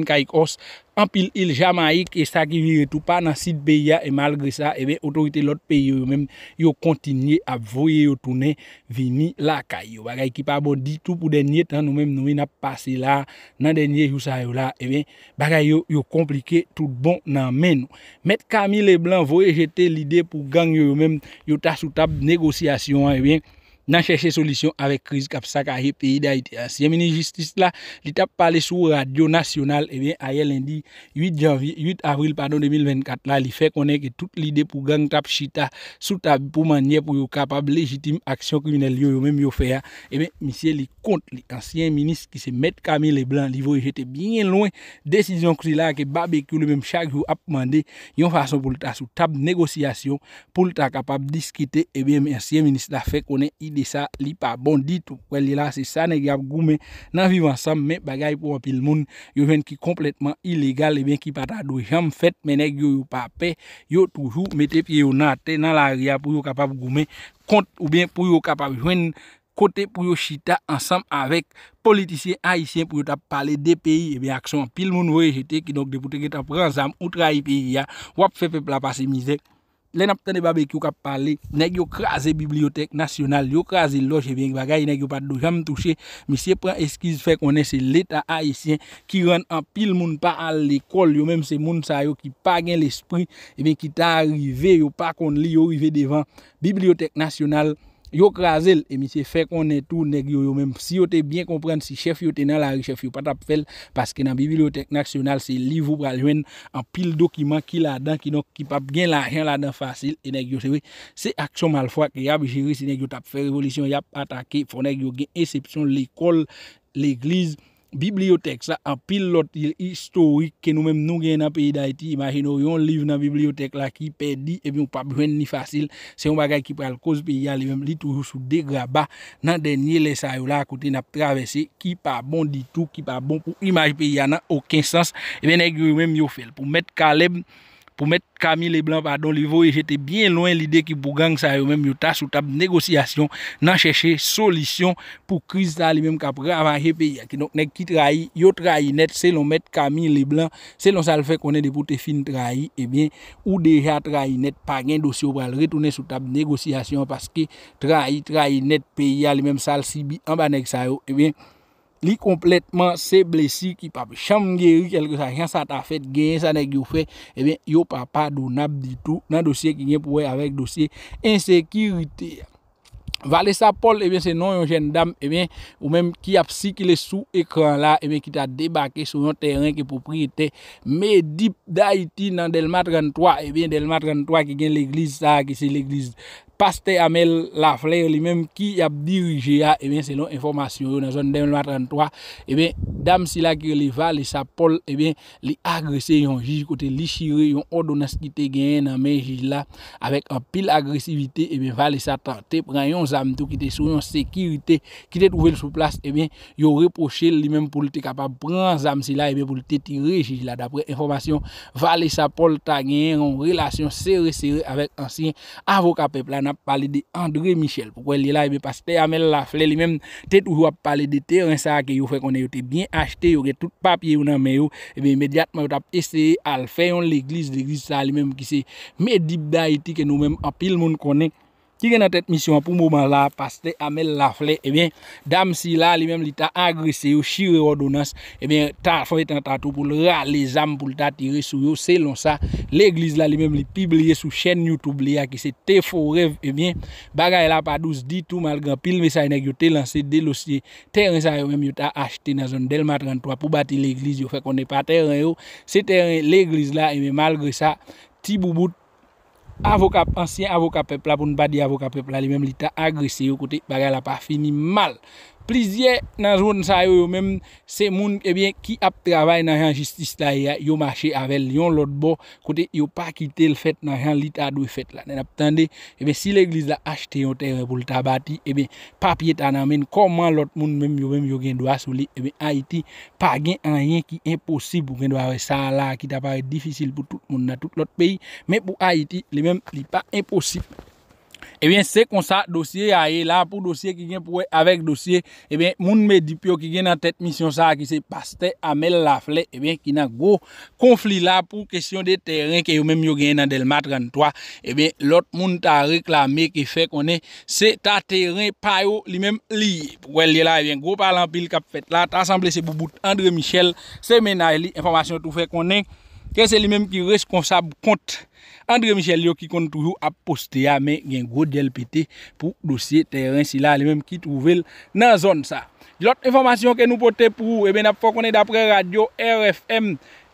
kayk os, Anpil il jamaik e sa ki vire tou pa nan sit beya e malgre sa e eh ben otorite lot peyo yo men yo kontinye ap voye yo toune vini lakay yo. Bagay ki pa bon ditou pou denye tan nou men nou men ap pase la nan denye jou sa yo la e eh ben bagay yo yo komplike tout bon nan men. Met kamil e blan voye jete lide pou gang yo yo men yo tasoutab negosyasyon e eh ben. nan cherché solution avec crise kap sa ka he peyi ministre ite. Ansyen il jistis la, li tap pale sou radio nasyonal, et eh bien 8, janvier, 8 avril pardon, 2024 la, li fait connaître ke tout l'ide pou gang tap chita, sou pour pou pour pou yo kapab criminelle aksyon kriminel yo yo men yo fè ya, eh bien, Monsieur, li kont li ansyen se met Camille Leblanc, blan, li vo jete bien loin, Décision kriz la ke babekyou le men chak yo ap mande, yon fason pou lta sou tab négociation pou être capable diskite, et eh bien ansyen ministre la fè konen Lè sa li pa bondit ou kwen lè la se sa nèk yon ap goume nan viv ansam men bagay pou apil moun yo jwen ki kompletman ilegal e ben ki pata do jam fet menèk yon yon pape yo toujou metep yon ate nan la ria pou yon kapap goume kont ou ben pou yon kapap jouen kote pou yon chita ansam avek politisye haisyen pou yon tap pale de peyi e ben aksyon apil moun wèjete ki donk depote ke tan pransam outra hi peyi ya wap fepe plap asimize. Len ap tane babek yo kap pale, nek yo kraze bibliotek nasyonal, yo kraze loche venk bagay, nek yo pat do jam touche, mi se pren eskiz fe konen se leta haisyen ki ren apil moun pa al lekol, yo menm se moun sa yo ki pa gen l'espri, e venk kita a rive, yo pa kon li yo rive devan bibliotek nasyonal. Yo krasel, e mi se fe konen tou negyo yo menm, si yo te bien kompren si chef yo te nan la ri, chef yo pa tap fel, paske nan bibliotek naksyonal se li vou praljwen an pil dokiman ki la dan, ki non ki pap gen la gen la dan fasil, e negyo se we, se aksyon mal fwa ki ya bichiri se negyo tap fel, revolisyon ya pa atake, fwa negyo gen esepsyon l'ekol, l'eglize. Bibliotek sa an pil lotil historik Ken nou menm nou gen nan peyi da iti Imagin nou yon liv nan bibliotek la Ki pe di, ebi yon pa brwen ni fasil Se yon bagay ki pral koz peyi ya Li menm li toujou sou degraba Nan denye lesayou la akoute na pravese Ki pa bon ditou, ki pa bon Pou imaj peyi ya nan oken sens Ebe negri yon menm yo fel pou met kalem pou mette kamil le blan pa don li vo e jete bien loin lide ki pou gang sa yo menm yo ta sou tab negosiyasyon nan cheshe solisyon pou kriz tali menm kapre avanje peyi aki. Nek ki trahi, yo trahi net se lon mette kamil le blan, se lon sal fe konen depote fin trahi, e eh ben ou deja trahi net pa gen dosyo pral retounen sou tab negosiyasyon paske trahi, trahi net peyi a li menm sal si bi anba nek sa yo, e eh ben. Li kompletman se blesi ki pap chanm gyeri kelke sa, jan sa ta fet genye sa nek yo fe, eh yo pa pa do nab ditou nan dosye ki genye pouwe avèk dosye insekiritè. Vale sa Paul, eh se non yon jen dam, eh ou menm ki ap si ki le sou ekran la, ki ta debake sou yon terren ki popriyete, me dip da iti nan Delmat 33, Delmat 33 ki gen l'eglise sa, ki se l'eglise, paste amel eh la fler eh eh li menm ki ap dirije a, e ben selon informasyon yo nan zon 2023, e ben dam sila ki li va, li sa pol e ben li agrese yon jiji kote li shire yon odonans ki te gen nan men jiji la, avek an pil agresivite, e ben va li sa tante prenen yon zam tou ki te sou yon sekirite ki te trouvel sou plas, e ben yo reproche li menm pou li te kapab prenen zam sila, e ben pou li te tire jiji la dapre informasyon, va li sa pol ta gen yon relasyon sere sere avek ansyen avoka peplane ap pale de André Michel pou kwen li la ebe pase te amel la fle li men te tou wap pale de teren sa ke yo fe eh konen yo te bien achete yo ge tout papye yo nan men yo ebe imediatman yo tap ese al feyon l'eglise, l'eglise sa li men ki se medibayeti ke nou men apil moun konen Kire nan tet misyon pou mouman la, paste Amel Lafley, eh dam si la li men li ta agrese yo, shire yon donans, eh fwetan tatou pou lera le zam pou lita tire sou yo, selon sa, le gliz la li men li pibliye sou chen YouTube li ya, ki se te fow rev, eh bagay la pa 12 ditou, malgan pilme sa yon ek yo te lance de losye, teren sa yo men yo ta achete na zon Delma 33, pou bati le gliz yo, fek on e pa teren yo, se teren le gliz la, e men malgre sa, ti bouboute, Avokap, ansyen avokap pepla pou nou ba di avokap pepla li men li ta agresi ou koute bagay la pa fini mal. Plizye nan zvon sa yo yo menm se moun eh ki ap travay nan jan jistis ta ya yo mache avèl yon lot bo kote yo pa kite l fèt nan jan lita dwe fèt la. Ne nap tande eh si l eglise la achete yon terren pou l tabati, eh papye ta nan menm koman lot moun menm yo menm yo gen dwa sou li, a iti pa gen an yen ki imposib pou gen dwa wè sa la ki ta pare difisil pou tout moun nan tout lot peyi, menm pou a iti li menm li pa imposib. Ebyen se kon sa dosye a ye la pou dosye ki gen pou e avek dosye Ebyen moun me dipyo ki gen nan tet misyon sa ki se paste amel la fle Ebyen ki nan go konflik la pou kesyon de teren ki yo menm yo gen nan del matran toa Ebyen lot moun ta reklami ki fe konen se ta teren payo li menm li Pwèl ye la ebyen go palan pil kap fet la ta asamble se pou bout André Michel Se men ay li informasyon tou fe konen ke se li menm ki reskonsab kont Andre Michel Lyo ki kon toujou ap poste ya men gen gwo djel pete pou dosye terren sila li menm ki touvel nan zon sa. Jilot informasyon ke nou pote pou e ben ap fokone dapre radio RFM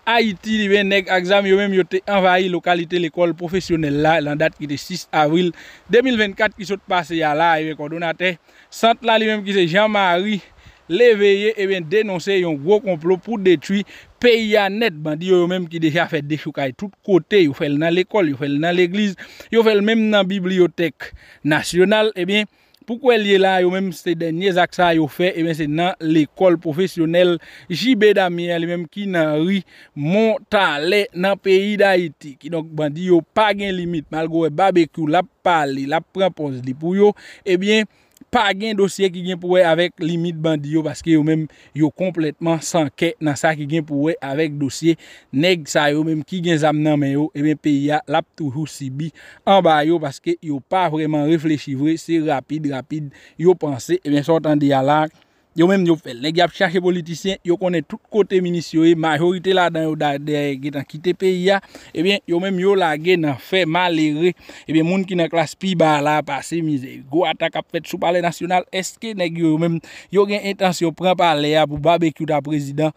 Haiti li ben neg aksam yo menm yo te envahi lokalite l'ekol profesyonel la. Lan dat ki te 6 avril 2024 ki sot pase ya la e ben kondonate. Sant la li menm ki se Jean-Marie. leveye e eh ben denonse yon gro komplo pou detwi peya net bandi yo yo menm ki deja fet de choukai tout kote yo fel nan l'ekol, yo fel nan l'eglize yo fel menm nan bibliotek nasyonal e ben poukwen liye la yo menm se denye zaksa yo fe e ben se nan l'ekol profesyonel J.B. Damien li menm ki nan ri montale nan peyi da iti ki donk bandi yo pa gen limit malgo e barbecue la pale la prempons li pou yo e eh ben Pa gen dosye ki gen pouwe avèk limit bandi yo, baske yo men yo kompletman sankè nan sa ki gen pouwe avèk dosye neg sa yo, men ki gen zam nan men yo, e men pe ya lap toujou si bi anba yo, baske yo pa vreman reflechi vre, se rapide, rapide, yo panse, e men sort an diyalak, yo menm yo fel, nek ap chache politisyen, yo konen tout kote minis yo e, majorite la dan yo dade a ye getan kite pe ya, e ben yo menm yo la gen nan fe malere, e ben moun ki nan klas pi ba la apase mize, go atak ap fet sou pale nasyonal, eske nek yo menm, yo gen intasyon pren pale ya pou babek yon ta prezident,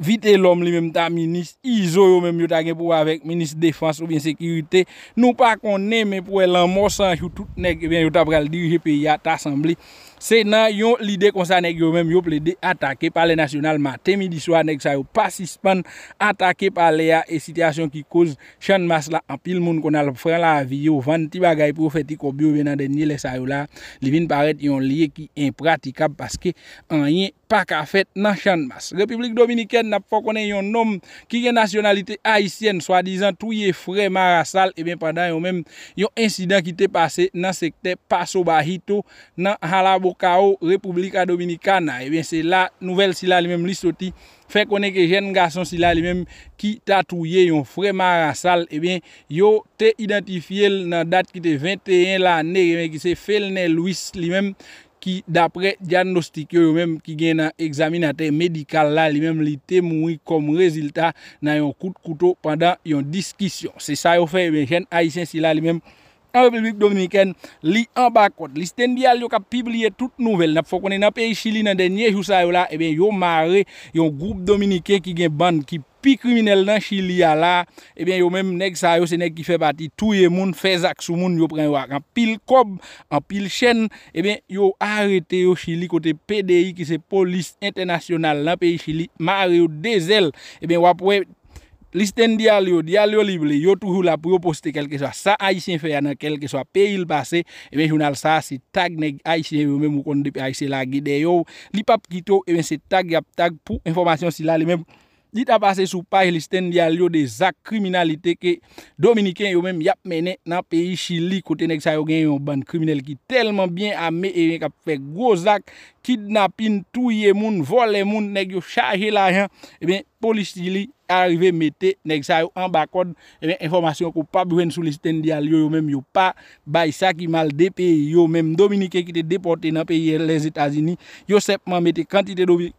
vite lom li menm ta minis, izo yo menm yo ta gen pou avek minis defans ou bien sekirite, nou pa konen menm pou elan monsan yon tout nek, yo tapre al dirije pe ya ta asambli, Se nan yon lide konsa nek yo mem, yon ple de atake pale nasyonal, ma temi di swa nek sa yo pasispan, atake pale ya, e sitasyon ki koz chan mas la, an pil moun kon al fran la vi yo, van ti bagay profeti ko byo venan denye le sa yo la, li vin paret yon liye ki impratikab, paske an yon, pak a fèt nan chan mas. Republik Dominikèn nap fò konen yon nom ki gen nasyonalite Haitienne, swa dizan touye fre marasal, e ben padan yon men yon insidan ki te pase nan sekte Paso Bahito, nan Halabokao Republika Dominikana. E ben se la nouvel sila li men listoti, fè konen ke jen gason sila li men ki ta touye yon fre marasal, e ben yo te identifiye l nan dat ki te 21 e l ane, e ki se fè l nen Louis li men, Ki dapre diagnostik yo yo menm ki gen nan examinatè medical la li menm li temoui kom reziltat nan yon kout koutou pandan yon diskisyon. Se sa yo fè yo menm jen a yi sensi la li menm an republik dominiken li an bakot. Li stendial yo ka pibliye tout nouvel nap fokone nap e yi chili nan denye jou sa yo la e ben yo mare yon goup dominiken ki gen ban kip. Pi kriminelle nan chili ya la, e ben yo menm neg sa yo, se neg ki fe pati touye moun, fe zak sou moun, yo pren yo ak an pil kob, an pil chen, e ben yo arete yo chili kote PDI ki se polis internasyonal nan peyi chili, ma re yo dezel, e ben wapwe listen diyal yo, diyal yo lible, yo toujou la pou yo poste kelke soa, sa Aisyen fe ya nan kelke soa, peyi il base, e ben jounal sa si tag neg Aisyen yo menm ou konde peyi Aisyen la gide yo, li pap kito, e ben se tag yap tag pou informasyon si la, le menm Dit ap ase sou paj listen di al yo de zak kriminalite ke Dominiken yo menm yap menen nan peyi Chili kote nek sa yo gen yon ban kriminel ki telman bien ame e ven kap pek go zak, kidnapping, touye moun, vole moun, nek yo chaje la jan, e ben polisi li arrive mete nek sa yo ambakod, e ben informasyon ko pa bwen sou listen di al yo yo menm yo pa, bay sa ki mal depe yo menm Dominiken ki te depote nan peyi les Etasini, yo sep man mete kantite dovi kriminalite.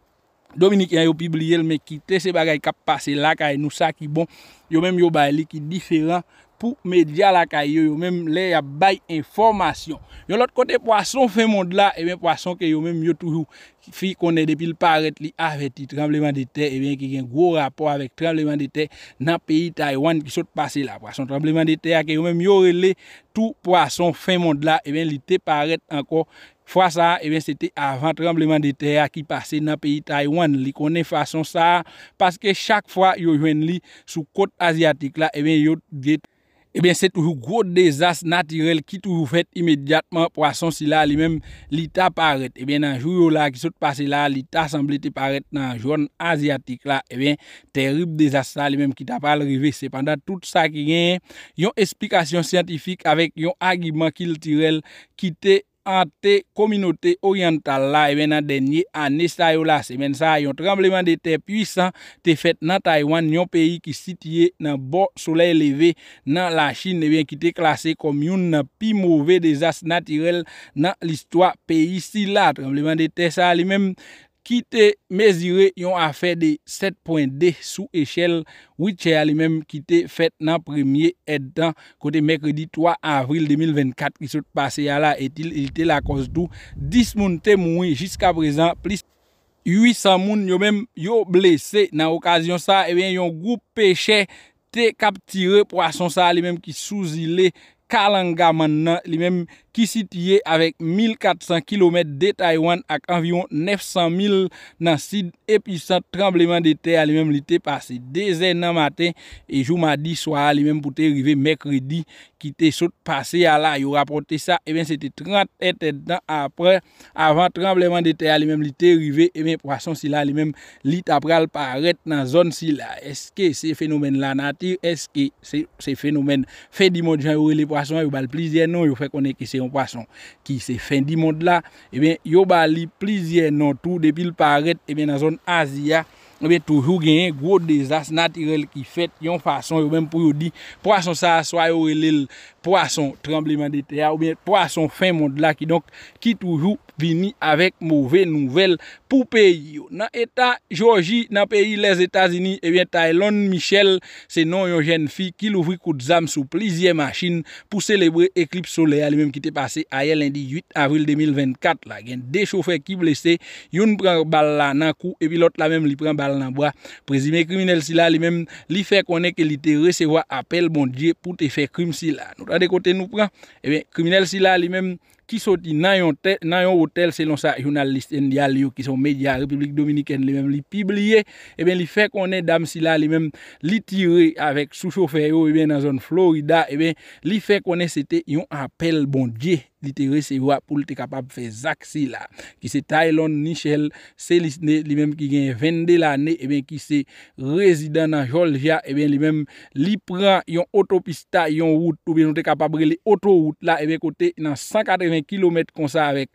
Dominik yon yon pi blyel me ki te se bagay kap pase lakay nou sa ki bon yon menm yon bay li ki diferan pou medya lakay yon menm le yon bay informasyon. Yon lot kote poason fin mond la e ben poason ke yon menm yon toujou fi kone depil paret li a veti trembleman de te e ben ki gen gwo rapor avek trembleman de te nan peyi Taiwan ki sote pase lakay. Pwason trembleman de te a ke yon menm yon rele tou poason fin mond la e ben li te paret anko. Fwa sa, e eh ben, sete avan trembleman de teya ki pase nan peyi Taiwan li. Konen fason sa, paske chak fwa yo jwen li sou kote asyatik la, e eh ben, yo dete. E eh ben, se toujou gwo dezase natirel ki toujou fet imediatman po asonsi la li menm li ta paret. E ben, nan jou yo la ki sote pase la, li ta asemble te paret nan joun asyatik la. E ben, terib dezase sa li menm ki ta pale rive. Sepanda, tout sa ki gen, yon esplikasyon santifik avek yon agibman kiltirel ki te yon. an te kominote oriental la e ben nan denye an nesta yo la se men sa yon trembleman de te pwisan te fet nan Taiwan, yon peyi ki sitye nan bo solei leve nan la Chin, e ben ki te klasi kom yon nan pi mouve dezas natirel nan listwa peyi si la trembleman de te sa li men Ki te mezire yon afe de 7.2 sou eschel wite ya li menm ki te fet nan premye edan kote Mekredi 3 Avril 2024 ki sot pase ya la etil il te la kos dou. 10 moun te moui jiska prezan plis 800 moun yo menm yo blese nan okasyon sa e eh ben yon group peche te kap tire po asonsa li menm ki souzi le kalanga man nan li menm. ki sitye avèk 1.400 km de Taiwan ak anvion 900.000 nan sid epi sa trembleman de te alimèm li te pase dezen nan maten e jou ma di swa alimèm pou te rive mekredi ki te sote pase ala yo rapote sa e ben se te 30 etedan apre avan trembleman de te alimèm li te rive e men prason sila alimèm lit apre alparete nan zon sila eske se fenomen la natir eske se fenomen fe dimon jan yo re le prason yo bal plizien non yo fe konen ki se Yon fason ki se fendi, moun de la, yo bali plizye nantou, depil paret, na zon Azia, toujou gen yon gwo dezas natirel ki fet, yon fason, yo menm pou yo di, fason sa aswa yo relil, fason trembleman de teya, fason fendi, moun de la, ki toujou, Vini avèk mouvè nouvel pou peyi yo Nan eta Georgi, nan peyi les Etats-Unis Ebyen Taylon Michel, se non yon jen fi Ki louvri kout zam sou plizye machin Pou selebrè Eclipse Soleil Li mèm ki te pase aye lindi 8 avril 2024 La gen de choufè ki blese Yon pran bal la nan kou Ebyen lot la mèm li pran bal la nan bwa Prezime kriminel si la li mèm Li fè konè ke li te resewa apel bon die Pou te fè krim si la Nou ta de kote nou pran Ebyen kriminel si la li mèm ki soti nan yon hotel se lon sa yon alist endyal yo ki son media republik dominiken li mem li pibliye, e eh ben li fe konen Dam Sila li mem li tire avek sou chofer yo e eh ben nan zon Florida, e eh ben li fe konen sete yon apel bondye. li te resevwa pou li te kapab fe zakse la. Ki se Taylon, Nichelle, Selisne, li menm ki gen vende la ne, e ben ki se rezidan nan Jolja, e ben li menm li pran yon autopista, yon route ou ben nou te kapab rele autoroute la, e ben kote nan 180 km konsa avek,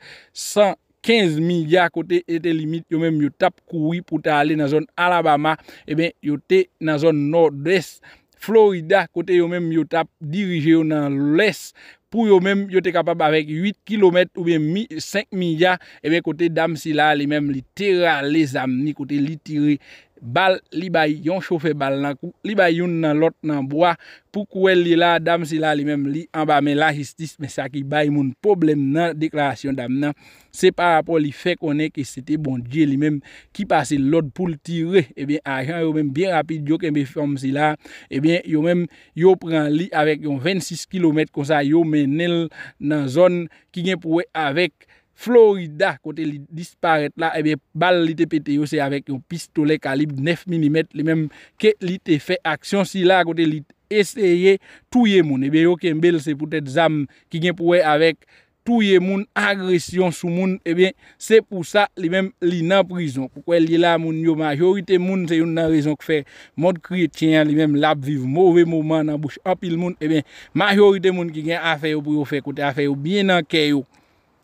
115 miya kote ete limit, yo menm yo tap koui pou te ale nan zon Alabama, e ben yo te nan zon Nord-Est, Florida kote yo menm yo tap dirije yo nan l'Est, pou yo menm yo te kapap avèk 8 km ou ben 5 miya e eh ben kote dam sila li menm li tera li zam ni kote li tire Bal li bay yon choufe bal nan kou, li bay yon nan lot nan bwa, pou kou el li la, dam si la li men li anba men la jistis, men sa ki bay moun problem nan deklarasyon dam nan, se par rapport li fe konen ke sete bon diye li men, ki pase lot pou li tire, e eh ben ajan yo men bien rapide, yo ke me fom si la, e eh ben yo men yo pren li avek yon 26 kilometre konsa yo men nel nan zon ki gen pou we avek, Florida kote li disparet la, ebe eh bal li te pete yo se avek yo pistole kalib 9 mm, li mem ke li te fe aksyon, si la kote li te eseye touye moun, ebe eh yo Kembel se poutet zam ki gen pouwe avek touye moun, agresyon sou moun, ebe eh se pou sa li mem li nan prizon, pou kwe li la moun yo majorite moun, se yon nan rezon kwe fe mod kretyen, li mem lab vive mouve mouman nan bouch apil moun, ebe majorite moun ki gen afeyo pou yo fe kote afeyo bien nan keyo,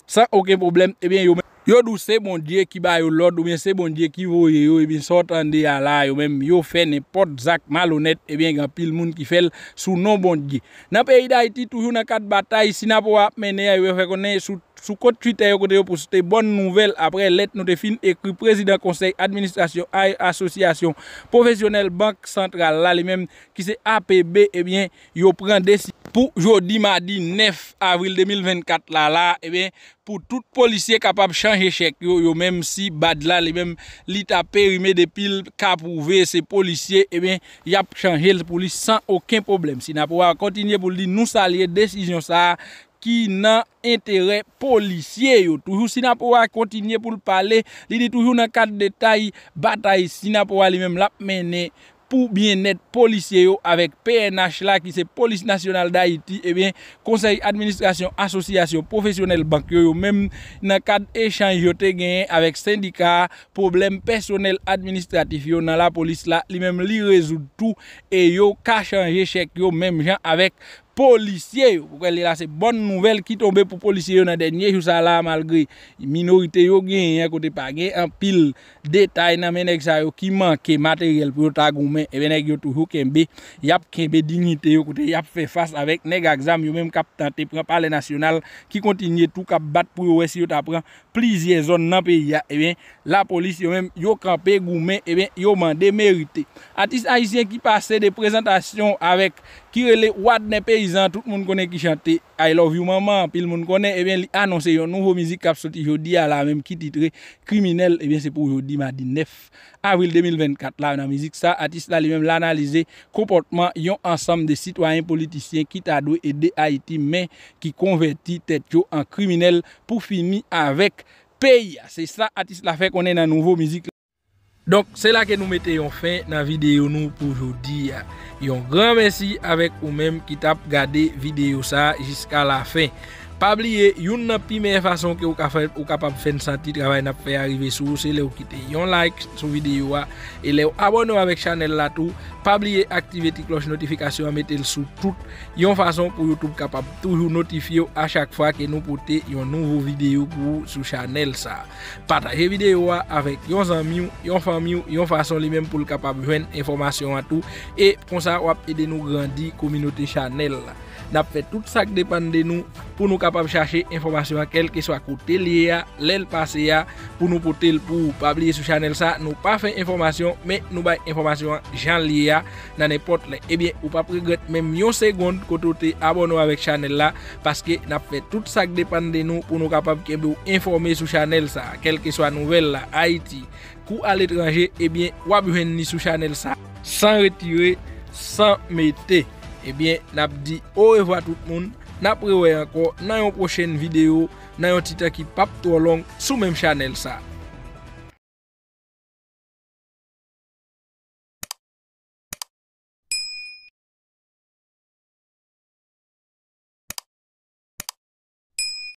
San okey problem, ebyen eh bon bon eh yo men, yo dou se bondje ki bayo lord, yo men se bondje ki voye yo, ebyen sotande ala, yo men, yo fene pot zak malonet, ebyen eh gampil moun ki fel sou non bondje. Nap e iday ti tou yon akat batay, si nap ou ap mene a yo we fe konen soute. Sou kote Twitter yo kote yo pou sote bon nouvel apre let note fin ekri prezident konsey administrasyon ay asosyasyon profesyonel bank sentral la li eh menm ki se APB yo pren desi. Pou jodi madi 9 avril 2024 la la e ben pou tout polisye kapap chanje chek yo yo menm si bad la li menm li ta perime depil ka pou ve se polisye e eh ben yap chanje le polisye san oken problem si na pouwa kontinye pou li nou salye desisyon sa a. ki nan entere policye yo. Toujou, si nan pouwa kontinye pou l'pale, li di toujou nan kat detay batay, si nan pouwa li men apmene pou bien net policye yo, avek PNH la, ki se Polis Nationale d'Haïti, ebyen, eh Konseil Administration Association Professionnel Bank yo, yo men nan kat echanj yo te genye, avek syndika, problem personel administratif yo nan la polis la, li men li rezoutou, e yo ka chanje chek yo men jan avek polis, Polisye yo, pou eh kwenle eh la se bon nouvel ki tombe pou polisye yo nan denye, yousa la malgre minorite yo gen, yon kote pa gen, an pil detay nan menek sa yo, ki manke materyel pou yon ta goumen, e benek yon tou yon kenbe, yap kenbe dignite yo kote, yap fe fas avèk, neg akzam yon menm kap tante pran pale nasyonal, ki kontinye tou kap bat pou yon wè si yon ta pran, plizye zon nan pe ya, e ben la polisye yon menm yon kampe goumen, e ben yon man de merite. Atis Aisyen ki pase de prezentasyon avèk, ki rele wad ne peyizan, tout moun kone ki chante, I love you maman, pil moun kone, ebyen eh li anonsen yon nouvo mizik kap soti jodi a la mèm, ki titre, KRIMINEL, ebyen eh se pou jodi ma di 9 avril 2024, la yon nan mizik sa, atis la li mèm l'analize, komportman yon ansam de sitwayen politisyen, ki tadwe ede Haiti, men ki konverti tet yo an kriminel, pou fini avek PEY, se sa atis la fe konen nan nouvo mizik la. Donk, se la ke nou meteyon fin nan videyo nou pou jodi a. Yon gran mersi avèk ou mèm ki tap gade videyo sa jiska la fin. Pabliye, yon nan pime fason ki ou kapab fèn santi travay nan pèy arrive sou, se le ou kite yon like sou videyo a, e le ou abonou avèk chanel la tou, pabliye aktive ti kloche notifikasyon a metel sou tout, yon fason pou Youtube kapab toujou notifiyo a chak fwa ke nou pote yon nouvo videyo kou sou chanel sa. Pataje videyo a avèk yon zanmi ou, yon fami ou, yon fason li mèm pou l kapab wèn informasyon a tou, e konsa wap ede nou grandi kominote chanel la. Napè tout sa k depande nou pou nou kapab fèn. chercher information à qu'elle soit côté kote lié à pour nous pour nous porter pour pas oublier pabliye channel chanel ça nous pas information mais nous nous information Jean jan li pas n'importe bien vous bien ou pas pregret menm seconde segonde côté abonné avec channel chanel parce que n'a fait tout dépend de nous pour nous capable que nous informer sous chanel ça quelle soit soit nouvelle la, coup à l'étranger et bien ou bien ni sur chanel ça sans retirer sans mettre et bien n'a dit au revoir tout monde Naprewe yako na yon pwoshen videyo na yon titaki pap to along sou mem chanel sa.